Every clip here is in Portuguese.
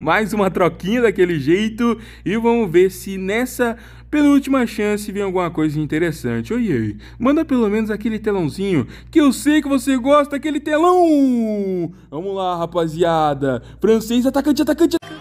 Mais uma troquinha daquele jeito e vamos ver se nessa penúltima chance vem alguma coisa interessante. Oi, oi. Manda pelo menos aquele telãozinho que eu sei que você gosta, aquele telão. Vamos lá, rapaziada. Francês, atacante, atacante. atacante.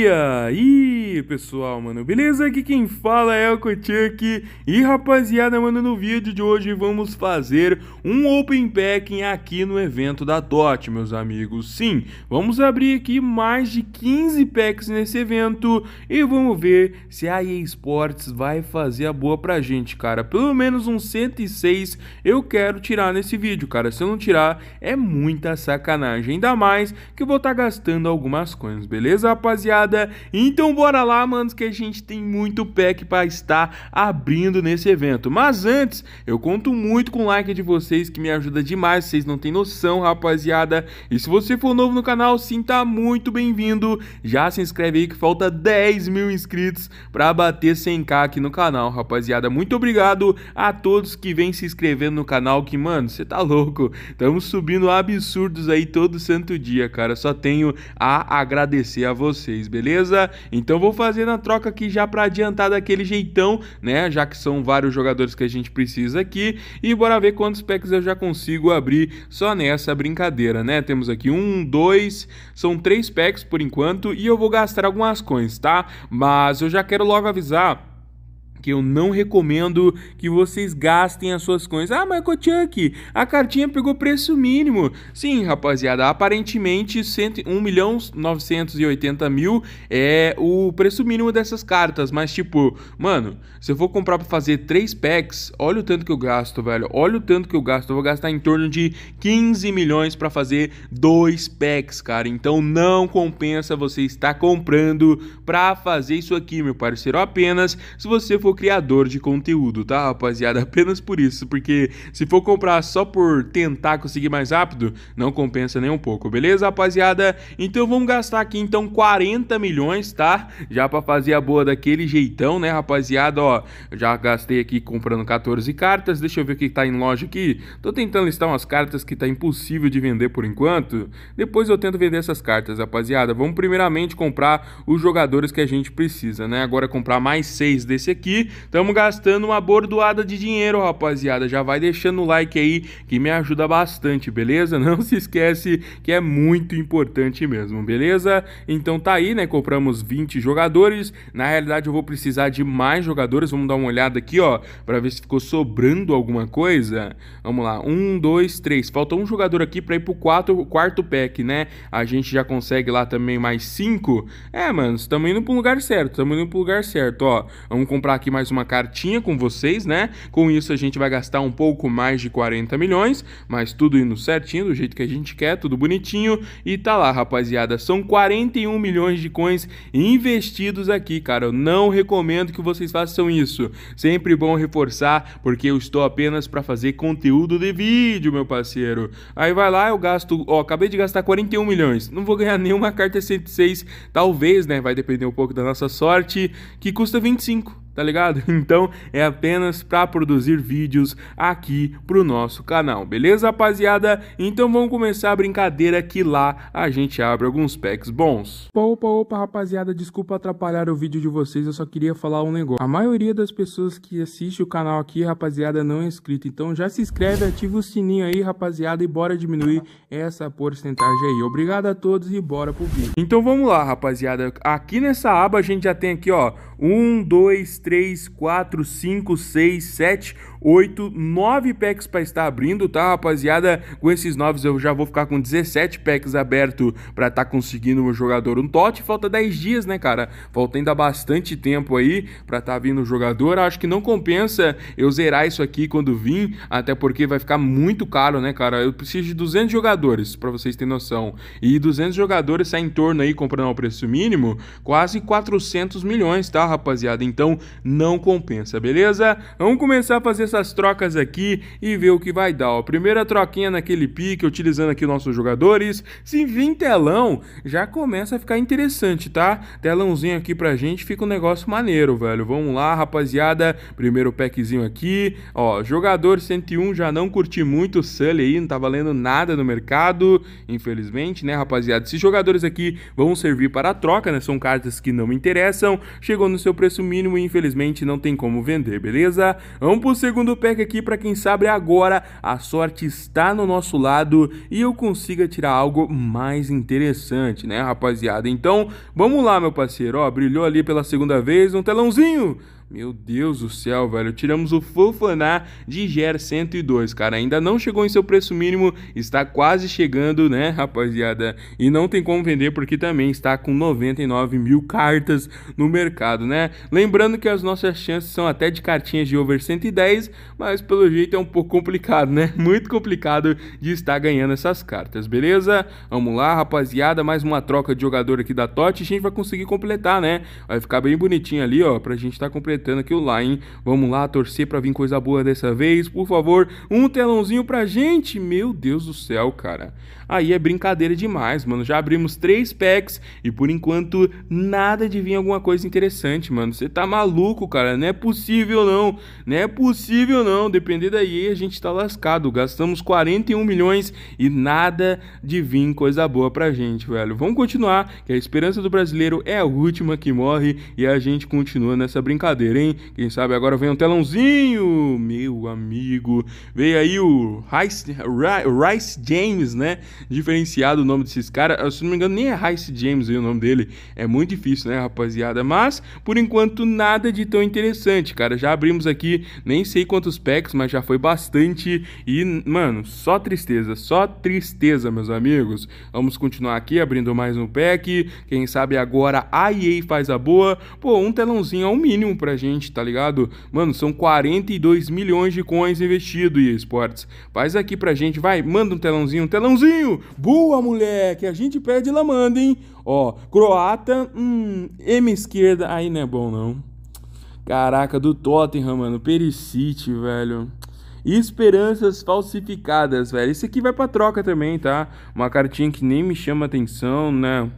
dia! E pessoal, mano, beleza? Aqui quem fala é o Kochuk. E rapaziada, mano, no vídeo de hoje vamos fazer um Open Packing aqui no evento da DOT, meus amigos. Sim, vamos abrir aqui mais de 15 packs nesse evento e vamos ver se a EA Sports vai fazer a boa pra gente, cara. Pelo menos uns 106 eu quero tirar nesse vídeo, cara. Se eu não tirar, é muita sacanagem. Ainda mais que eu vou estar tá gastando algumas coisas, beleza, rapaziada? Então bora lá, mano, que a gente tem muito pack para estar abrindo nesse evento. Mas antes, eu conto muito com o like de vocês que me ajuda demais, vocês não têm noção, rapaziada. E se você for novo no canal, sim, tá muito bem-vindo. Já se inscreve aí que falta 10 mil inscritos para bater 100k aqui no canal, rapaziada. Muito obrigado a todos que vêm se inscrevendo no canal, que, mano, você tá louco. Estamos subindo absurdos aí todo santo dia, cara. Só tenho a agradecer a vocês, beleza? beleza? Então vou fazer na troca aqui já para adiantar daquele jeitão, né? Já que são vários jogadores que a gente precisa aqui. E bora ver quantos packs eu já consigo abrir só nessa brincadeira, né? Temos aqui um, dois, são três packs por enquanto. E eu vou gastar algumas coins, tá? Mas eu já quero logo avisar que eu não recomendo que vocês gastem as suas coisas. Ah, mas Chuck, a cartinha pegou preço mínimo. Sim, rapaziada, aparentemente 1 milhão 980 mil é o preço mínimo dessas cartas, mas tipo, mano, se eu for comprar para fazer 3 packs, olha o tanto que eu gasto, velho. Olha o tanto que eu gasto. Eu vou gastar em torno de 15 milhões para fazer 2 packs, cara. Então não compensa você estar comprando para fazer isso aqui, meu parceiro, apenas se você for for criador de conteúdo, tá, rapaziada? Apenas por isso, porque se for comprar só por tentar conseguir mais rápido, não compensa nem um pouco, beleza, rapaziada? Então vamos gastar aqui então 40 milhões, tá? Já para fazer a boa daquele jeitão, né, rapaziada? Ó, já gastei aqui comprando 14 cartas. Deixa eu ver o que tá em loja aqui. Tô tentando listar umas cartas que tá impossível de vender por enquanto. Depois eu tento vender essas cartas, rapaziada. Vamos primeiramente comprar os jogadores que a gente precisa, né? Agora comprar mais 6 desse aqui tamo Estamos gastando uma bordoada de dinheiro, rapaziada. Já vai deixando o like aí que me ajuda bastante, beleza? Não se esquece que é muito importante mesmo, beleza? Então tá aí, né? Compramos 20 jogadores. Na realidade eu vou precisar de mais jogadores. Vamos dar uma olhada aqui, ó, para ver se ficou sobrando alguma coisa. Vamos lá. Um, dois, três. Falta um jogador aqui para ir pro quatro, quarto pack, né? A gente já consegue lá também mais cinco. É, mano, estamos indo pro lugar certo. Estamos indo pro lugar certo, ó. Vamos comprar aqui aqui mais uma cartinha com vocês, né? Com isso a gente vai gastar um pouco mais de 40 milhões, mas tudo indo certinho, do jeito que a gente quer, tudo bonitinho. E tá lá, rapaziada, são 41 milhões de coins investidos aqui, cara. Eu não recomendo que vocês façam isso. Sempre bom reforçar, porque eu estou apenas para fazer conteúdo de vídeo, meu parceiro. Aí vai lá, eu gasto, ó, acabei de gastar 41 milhões. Não vou ganhar nenhuma carta 106, talvez, né? Vai depender um pouco da nossa sorte, que custa 25 tá ligado? Então é apenas para produzir vídeos aqui pro nosso canal, beleza, rapaziada? Então vamos começar a brincadeira que lá a gente abre alguns packs bons. Opa, opa, rapaziada, desculpa atrapalhar o vídeo de vocês, eu só queria falar um negócio. A maioria das pessoas que assiste o canal aqui, rapaziada, não é inscrito, então já se inscreve, ativa o sininho aí, rapaziada, e bora diminuir essa porcentagem aí. Obrigado a todos e bora pro vídeo. Então vamos lá, rapaziada. Aqui nessa aba a gente já tem aqui, ó, um, dois, 3, 4, 5, 6, 7, 8, 9 packs para estar abrindo, tá, rapaziada? Com esses 9 eu já vou ficar com 17 packs aberto para estar tá conseguindo um jogador um tot. Falta 10 dias, né, cara? Falta ainda bastante tempo aí para estar tá vindo o jogador. Acho que não compensa eu zerar isso aqui quando vim, até porque vai ficar muito caro, né, cara? Eu preciso de 200 jogadores, para vocês terem noção. E 200 jogadores sai em torno aí, comprando ao preço mínimo, quase 400 milhões, tá, rapaziada? Então não compensa, beleza? Vamos começar a fazer essas trocas aqui e ver o que vai dar. Ó, primeira troquinha naquele pique, utilizando aqui nossos jogadores. Se vir telão, já começa a ficar interessante, tá? Telãozinho aqui pra gente, fica um negócio maneiro, velho. Vamos lá, rapaziada. Primeiro packzinho aqui. Ó, jogador 101 já não curti muito o Sully aí, não tá valendo nada no mercado, infelizmente, né, rapaziada? Esses jogadores aqui vão servir para troca, né? São cartas que não me interessam. Chegou no seu preço mínimo e infelizmente não tem como vender, beleza? Vamos pro segundo segundo pack aqui para quem sabe agora a sorte está no nosso lado e eu consiga tirar algo mais interessante, né, rapaziada? Então, vamos lá, meu parceiro. Ó, brilhou ali pela segunda vez um telãozinho. Meu Deus do céu, velho. Tiramos o Fofaná de GER 102, cara. Ainda não chegou em seu preço mínimo, está quase chegando, né, rapaziada? E não tem como vender porque também está com 99 mil cartas no mercado, né? Lembrando que as nossas chances são até de cartinhas de over 110, mas pelo jeito é um pouco complicado, né? Muito complicado de estar ganhando essas cartas, beleza? Vamos lá, rapaziada. Mais uma troca de jogador aqui da TOT. A gente vai conseguir completar, né? Vai ficar bem bonitinho ali, ó, pra gente estar tá completando interpretando aquilo lá, Vamos lá torcer para vir coisa boa dessa vez, por favor. Um telãozinho pra gente. Meu Deus do céu, cara aí é brincadeira demais, mano. Já abrimos três packs e por enquanto nada de vir alguma coisa interessante, mano. Você tá maluco, cara. Não é possível, não. Não é possível, não. Depender daí, a gente tá lascado. Gastamos 41 milhões e nada de vir coisa boa pra gente, velho. Vamos continuar, que a esperança do brasileiro é a última que morre e a gente continua nessa brincadeira, hein? Quem sabe agora vem um telãozinho, meu amigo. Veio aí o Rice, Rice James, né? diferenciado o nome desses caras. Se não me engano, nem é Rice James aí o nome dele. É muito difícil, né, rapaziada? Mas, por enquanto, nada de tão interessante, cara. Já abrimos aqui nem sei quantos packs, mas já foi bastante. E, mano, só tristeza, só tristeza, meus amigos. Vamos continuar aqui abrindo mais um pack. Quem sabe agora a EA faz a boa. Pô, um telãozinho é o mínimo pra gente, tá ligado? Mano, são 42 milhões de coins investido, e esportes. Faz aqui pra gente, vai, manda um telãozinho, um telãozinho! Grêmio. Boa, moleque. A gente perde manda, hein? Ó, croata, hum, M esquerda, aí não é bom, não. Caraca, do Tottenham, mano. Perisic, velho. Esperanças falsificadas, velho. Isso aqui vai pra troca também, tá? Uma cartinha que nem me chama atenção, né?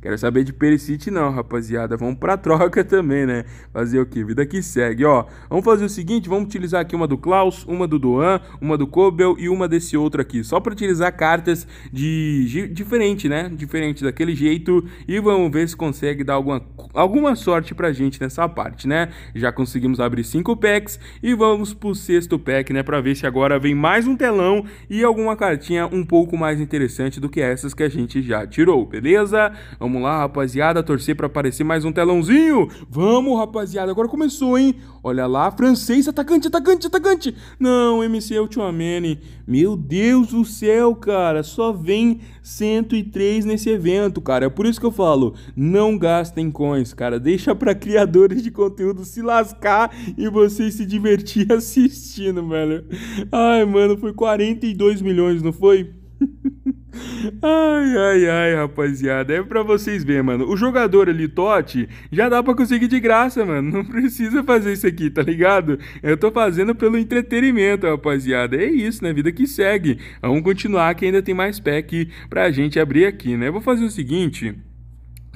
Quero saber de Perisic não, rapaziada. Vamos pra troca também, né? Fazer o que? Vida que segue, ó. Vamos fazer o seguinte, vamos utilizar aqui uma do Klaus, uma do Doan, uma do Kobel e uma desse outro aqui. Só pra utilizar cartas de... de... diferente, né? Diferente daquele jeito. E vamos ver se consegue dar alguma, alguma sorte pra gente nessa parte, né? Já conseguimos abrir cinco packs e vamos pro sexto pack, né? Pra ver se agora vem mais um telão e alguma cartinha um pouco mais interessante do que essas que a gente já tirou, beleza? Vamos Vamos lá, rapaziada, torcer para aparecer mais um telãozinho. Vamos, rapaziada, agora começou, hein? Olha lá, francês, atacante, atacante, atacante. Não, MC é Ultimane. Meu Deus do céu, cara, só vem 103 nesse evento, cara. É por isso que eu falo, não gastem coins, cara. Deixa para criadores de conteúdo se lascar e vocês se divertir assistindo, velho. Ai, mano, foi 42 milhões, não foi? Ai, ai, ai, rapaziada. É pra vocês verem, mano. O jogador ali, Totti, já dá pra conseguir de graça, mano. Não precisa fazer isso aqui, tá ligado? Eu tô fazendo pelo entretenimento, rapaziada. É isso, né? Vida que segue. Vamos continuar que ainda tem mais pack pra gente abrir aqui, né? Vou fazer o seguinte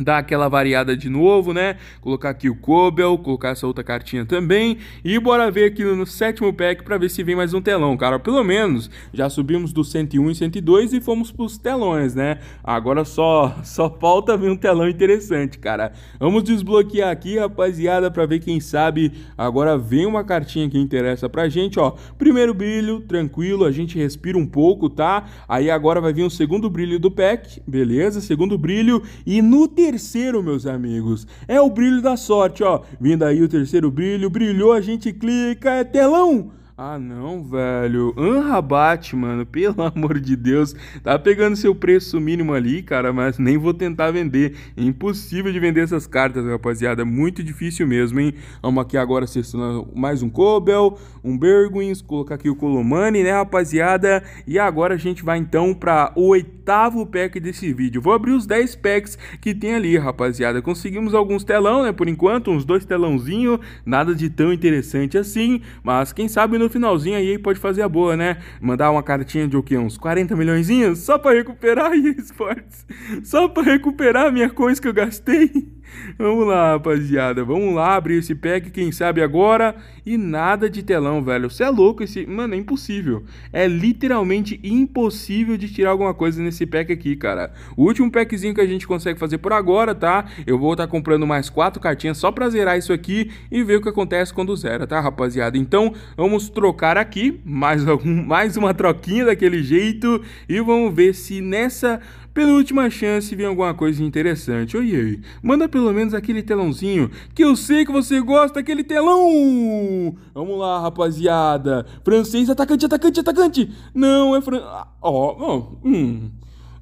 dar aquela variada de novo, né? Colocar aqui o Kobel, colocar essa outra cartinha também. E bora ver aqui no sétimo pack para ver se vem mais um telão, cara. Pelo menos já subimos do 101 e 102 e fomos pros telões, né? Agora só só falta vir um telão interessante, cara. Vamos desbloquear aqui, rapaziada, para ver quem sabe. Agora vem uma cartinha que interessa pra gente, ó. Primeiro brilho, tranquilo, a gente respira um pouco, tá? Aí agora vai vir o um segundo brilho do pack, beleza? Segundo brilho e no terceiro terceiro, meus amigos. É o brilho da sorte, ó. Vindo aí o terceiro brilho, brilhou, a gente clica, é telão! Ah, não, velho. Anrabat, mano, pelo amor de Deus. Tá pegando seu preço mínimo ali, cara, mas nem vou tentar vender. É impossível de vender essas cartas, rapaziada. Muito difícil mesmo, hein? Vamos aqui agora selecionando mais um Cobel, um Berguins, colocar aqui o Colomani, né, rapaziada? E agora a gente vai então para o oitavo pack desse vídeo. Vou abrir os 10 packs que tem ali, rapaziada. Conseguimos alguns telão, né, por enquanto, uns dois telãozinho, nada de tão interessante assim, mas quem sabe no finalzinho aí pode fazer a boa, né? Mandar uma cartinha de o quê? Uns 40 milhões? Só para recuperar a esportes? Só para recuperar a minha coisa que eu gastei? Vamos lá, rapaziada. Vamos lá abrir esse pack, quem sabe agora. E nada de telão, velho. Você é louco esse. Mano, é impossível. É literalmente impossível de tirar alguma coisa nesse pack aqui, cara. O último packzinho que a gente consegue fazer por agora, tá? Eu vou estar tá comprando mais quatro cartinhas só pra zerar isso aqui e ver o que acontece quando zera, tá, rapaziada? Então, vamos trocar aqui. Mais, algum... mais uma troquinha daquele jeito. E vamos ver se nessa Penúltima chance vem alguma coisa interessante. Oi, oi. Manda pelo menos aquele telãozinho que eu sei que você gosta, aquele telão. Vamos lá, rapaziada. Francês, atacante, atacante, atacante. Não, é fran... Ah, ó, oh, oh, hum.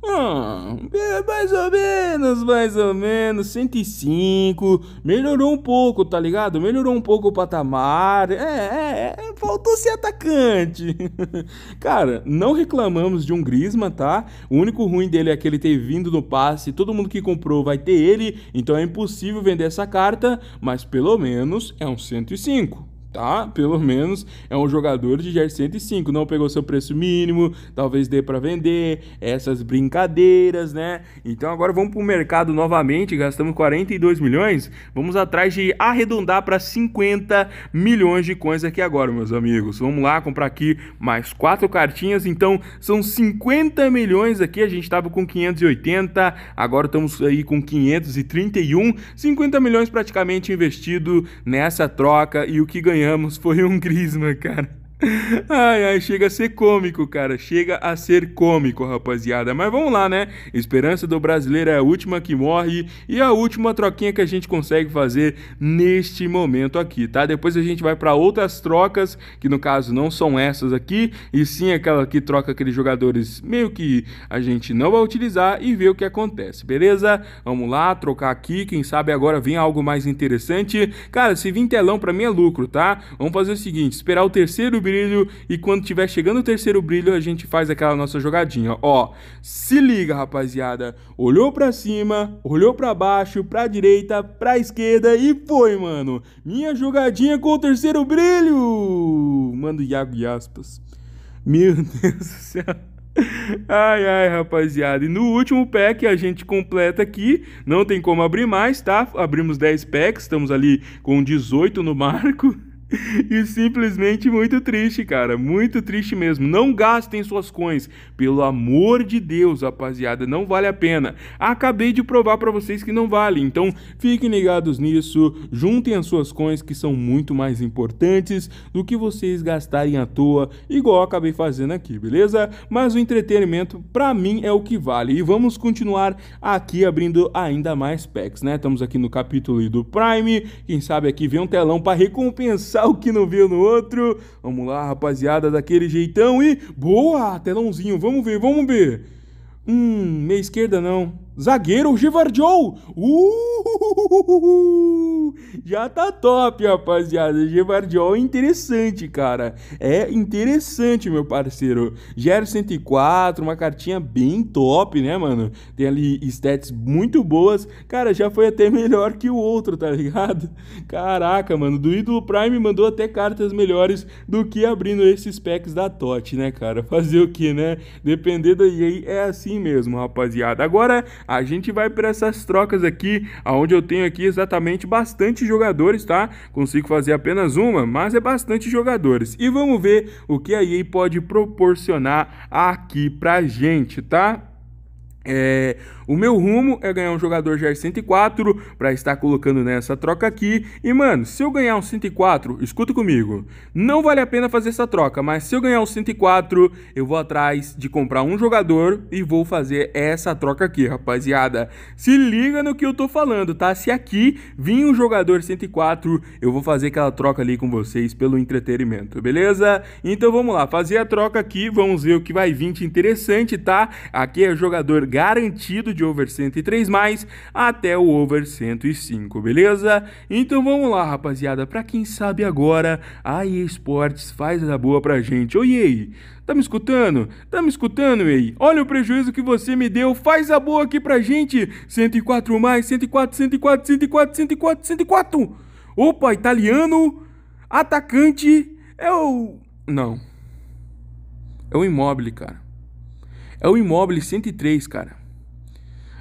Hum, mais ou menos, mais ou menos, 105, melhorou um pouco, tá ligado? Melhorou um pouco o patamar, é, é, é faltou ser atacante. Cara, não reclamamos de um Grisma, tá? O único ruim dele é que ele ter vindo no passe, todo mundo que comprou vai ter ele, então é impossível vender essa carta, mas pelo menos é um 105 tá? Pelo menos é um jogador de GR 105, não pegou seu preço mínimo, talvez dê para vender, essas brincadeiras, né? Então agora vamos para o mercado novamente, gastamos 42 milhões, vamos atrás de arredondar para 50 milhões de coins aqui agora, meus amigos. Vamos lá comprar aqui mais quatro cartinhas, então são 50 milhões aqui, a gente estava com 580, agora estamos aí com 531, 50 milhões praticamente investido nessa troca e o que ganhamos foi um Grisma, cara. Ai, ai, chega a ser cômico, cara. Chega a ser cômico, rapaziada. Mas vamos lá, né? Esperança do brasileiro é a última que morre e a última troquinha que a gente consegue fazer neste momento aqui, tá? Depois a gente vai para outras trocas, que no caso não são essas aqui, e sim aquela que troca aqueles jogadores meio que a gente não vai utilizar e ver o que acontece, beleza? Vamos lá, trocar aqui. Quem sabe agora vem algo mais interessante. Cara, se vir telão pra mim é lucro, tá? Vamos fazer o seguinte: esperar o terceiro brilho e quando tiver chegando o terceiro brilho, a gente faz aquela nossa jogadinha. Ó, se liga, rapaziada. Olhou para cima, olhou para baixo, para direita, para esquerda e foi, mano. Minha jogadinha com o terceiro brilho. Mano, o Iago e aspas. Meu Deus do céu. Ai, ai, rapaziada. E no último pack a gente completa aqui. Não tem como abrir mais, tá? Abrimos 10 packs, estamos ali com 18 no marco. e simplesmente muito triste, cara. Muito triste mesmo. Não gastem suas coins. Pelo amor de Deus, rapaziada, não vale a pena. Acabei de provar para vocês que não vale. Então, fiquem ligados nisso. Juntem as suas coins que são muito mais importantes do que vocês gastarem à toa, igual acabei fazendo aqui, beleza? Mas o entretenimento para mim é o que vale. E vamos continuar aqui abrindo ainda mais packs, né? Estamos aqui no capítulo do Prime. Quem sabe aqui vem um telão para recompensar Tá o que não viu no outro. Vamos lá, rapaziada, daquele jeitão e. Boa! Telãozinho, vamos ver, vamos ver. Hum, meia esquerda não. Zagueiro Givardiou! Uh! Já tá top, rapaziada. Givardiol é interessante, cara. É interessante, meu parceiro. Gero 104, uma cartinha bem top, né, mano? Tem ali stats muito boas. Cara, já foi até melhor que o outro, tá ligado? Caraca, mano. Do ídolo Prime mandou até cartas melhores do que abrindo esses packs da Tote, né, cara? Fazer o que, né? Depender da EA é assim mesmo, rapaziada. Agora a gente vai para essas trocas aqui, aonde eu tenho aqui exatamente bastante jogadores, tá? Consigo fazer apenas uma, mas é bastante jogadores. E vamos ver o que a EA pode proporcionar aqui pra gente, tá? É, o meu rumo é ganhar um jogador GR 104 para estar colocando nessa troca aqui. E mano, se eu ganhar um 104, escuta comigo, não vale a pena fazer essa troca, mas se eu ganhar um 104, eu vou atrás de comprar um jogador e vou fazer essa troca aqui, rapaziada. Se liga no que eu tô falando, tá? Se aqui vir um jogador 104, eu vou fazer aquela troca ali com vocês pelo entretenimento, beleza? Então vamos lá, fazer a troca aqui, vamos ver o que vai vir de interessante, tá? Aqui é jogador garantido de over 103 mais até o over 105, beleza? Então vamos lá, rapaziada, para quem sabe agora, a esportes faz da boa pra gente. Oi, ei, tá me escutando? Tá me escutando, ei? Olha o prejuízo que você me deu, faz a boa aqui pra gente. 104 mais, 104, 104, 104, 104, 104. Opa, italiano, atacante, é o... Não. É o imóvel, cara. É o imóvel 103, cara.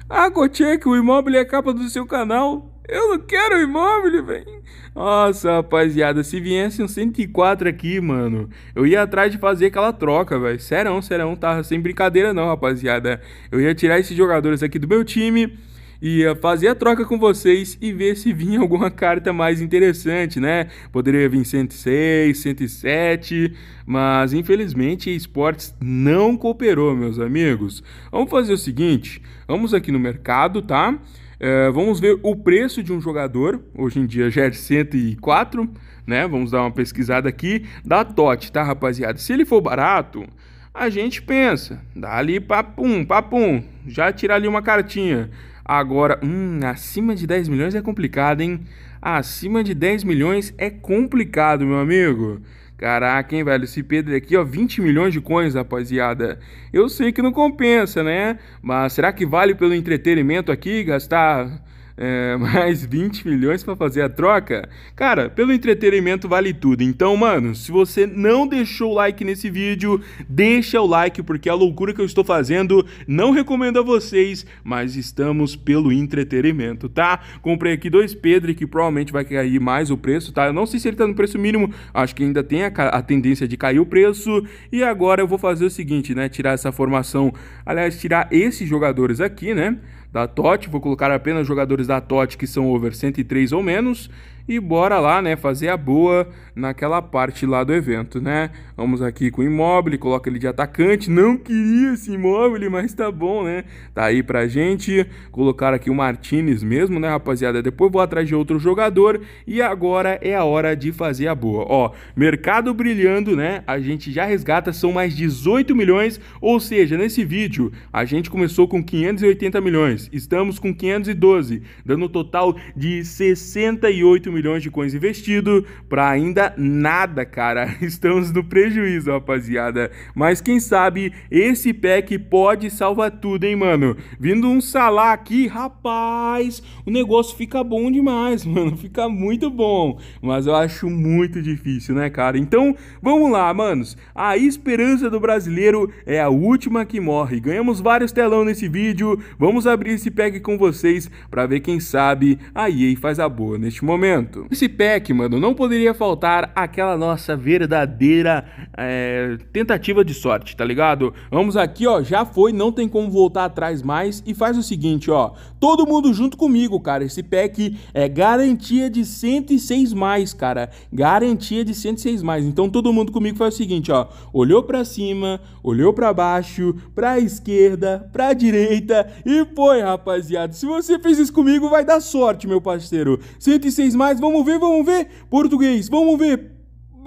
Ah, Gotchek, o imóvel é capa do seu canal. Eu não quero o imóvel, velho. Nossa, rapaziada, se viesse um 104 aqui, mano, eu ia atrás de fazer aquela troca, velho. Serão, serão, tá? Sem brincadeira não, rapaziada. Eu ia tirar esses jogadores aqui do meu time ia fazer a troca com vocês e ver se vinha alguma carta mais interessante, né? Poderia vir 106, 107, mas infelizmente a Esportes não cooperou, meus amigos. Vamos fazer o seguinte, vamos aqui no mercado, tá? É, vamos ver o preço de um jogador. Hoje em dia já é 104, né? Vamos dar uma pesquisada aqui da TOT, tá, rapaziada? Se ele for barato, a gente pensa, dá ali papum, papum, já tira ali uma cartinha. Agora, hum, acima de 10 milhões é complicado, hein? Acima de 10 milhões é complicado, meu amigo. Caraca, hein, velho? Esse Pedro aqui, ó, 20 milhões de coins, rapaziada. Eu sei que não compensa, né? Mas será que vale pelo entretenimento aqui gastar é, mais 20 milhões para fazer a troca? Cara, pelo entretenimento vale tudo. Então, mano, se você não deixou o like nesse vídeo, deixa o like, porque a loucura que eu estou fazendo não recomendo a vocês, mas estamos pelo entretenimento, tá? Comprei aqui dois Pedro, que provavelmente vai cair mais o preço, tá? Eu não sei se ele tá no preço mínimo, acho que ainda tem a, a tendência de cair o preço. E agora eu vou fazer o seguinte, né? Tirar essa formação, aliás, tirar esses jogadores aqui, né? da TOT, vou colocar apenas jogadores da TOT que são over 103 ou menos, e bora lá, né, fazer a boa naquela parte lá do evento, né? Vamos aqui com o imóvel, coloca ele de atacante. Não queria esse imóvel, mas tá bom, né? Tá aí pra gente colocar aqui o Martinez mesmo, né, rapaziada? Depois vou atrás de outro jogador e agora é a hora de fazer a boa. Ó, mercado brilhando, né? A gente já resgata são mais 18 milhões, ou seja, nesse vídeo a gente começou com 580 milhões, estamos com 512, dando um total de 68 8 milhões de coins investido para ainda nada, cara. Estamos no prejuízo, rapaziada. Mas quem sabe esse pack pode salvar tudo, hein, mano. Vindo um Salah aqui, rapaz, o negócio fica bom demais, mano. Fica muito bom. Mas eu acho muito difícil, né, cara? Então, vamos lá, manos. A esperança do brasileiro é a última que morre. Ganhamos vários telão nesse vídeo. Vamos abrir esse pack com vocês para ver quem sabe a EA faz a boa neste momento momento. Esse pack, mano, não poderia faltar aquela nossa verdadeira é, tentativa de sorte, tá ligado? Vamos aqui, ó, já foi, não tem como voltar atrás mais. E faz o seguinte, ó, todo mundo junto comigo, cara. Esse pack é garantia de 106 mais, cara. Garantia de 106 mais. Então todo mundo comigo faz o seguinte, ó. Olhou para cima, olhou para baixo, pra esquerda, pra direita e foi, rapaziada. Se você fez isso comigo, vai dar sorte, meu parceiro. 106 mais mais. Vamos ver, vamos ver. Português, vamos ver.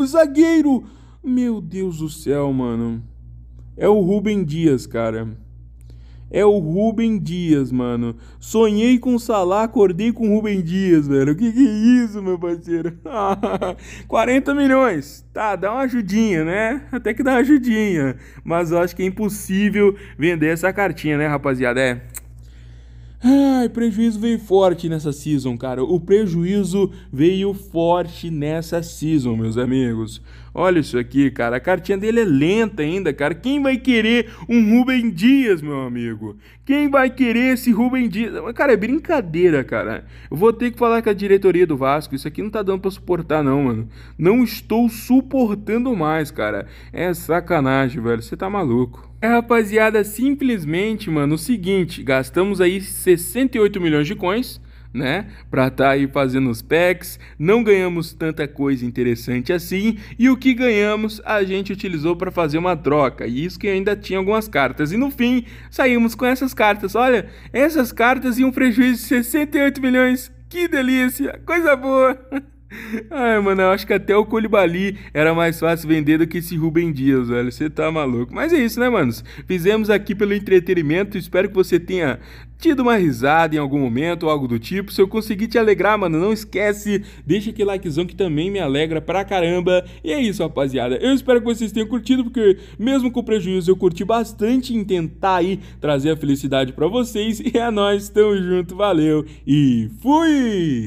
Zagueiro. Meu Deus do céu, mano. É o Rubem Dias, cara. É o Rubem Dias, mano. Sonhei com o Salah, acordei com o Rubem Dias, velho. Que que é isso, meu parceiro? 40 milhões. Tá, dá uma ajudinha, né? Até que dá uma ajudinha. Mas eu acho que é impossível vender essa cartinha, né, rapaziada? É. Ai, prejuízo veio forte nessa season, cara. O prejuízo veio forte nessa season, meus amigos. Olha isso aqui, cara. A cartinha dele é lenta ainda, cara. Quem vai querer um Rubem Dias, meu amigo? Quem vai querer esse Rubem Dias? Cara, é brincadeira, cara. Eu vou ter que falar com a diretoria do Vasco. Isso aqui não tá dando pra suportar, não, mano. Não estou suportando mais, cara. É sacanagem, velho. Você tá maluco. É, rapaziada, simplesmente, mano, o seguinte, gastamos aí 68 milhões de coins, né? Pra tá aí fazendo os packs, não ganhamos tanta coisa interessante assim, e o que ganhamos a gente utilizou para fazer uma troca, e isso que ainda tinha algumas cartas. E no fim, saímos com essas cartas. Olha, essas cartas e um prejuízo de 68 milhões. Que delícia, coisa boa. Ai, mano, eu acho que até o Colibali era mais fácil vender do que esse Rubem Dias, velho. Você tá maluco. Mas é isso, né, manos? Fizemos aqui pelo entretenimento. Espero que você tenha tido uma risada em algum momento ou algo do tipo. Se eu conseguir te alegrar, mano, não esquece. Deixa aquele likezão que também me alegra pra caramba. E é isso, rapaziada. Eu espero que vocês tenham curtido, porque mesmo com prejuízo, eu curti bastante em tentar aí trazer a felicidade pra vocês. E é nóis, tamo junto, valeu e fui!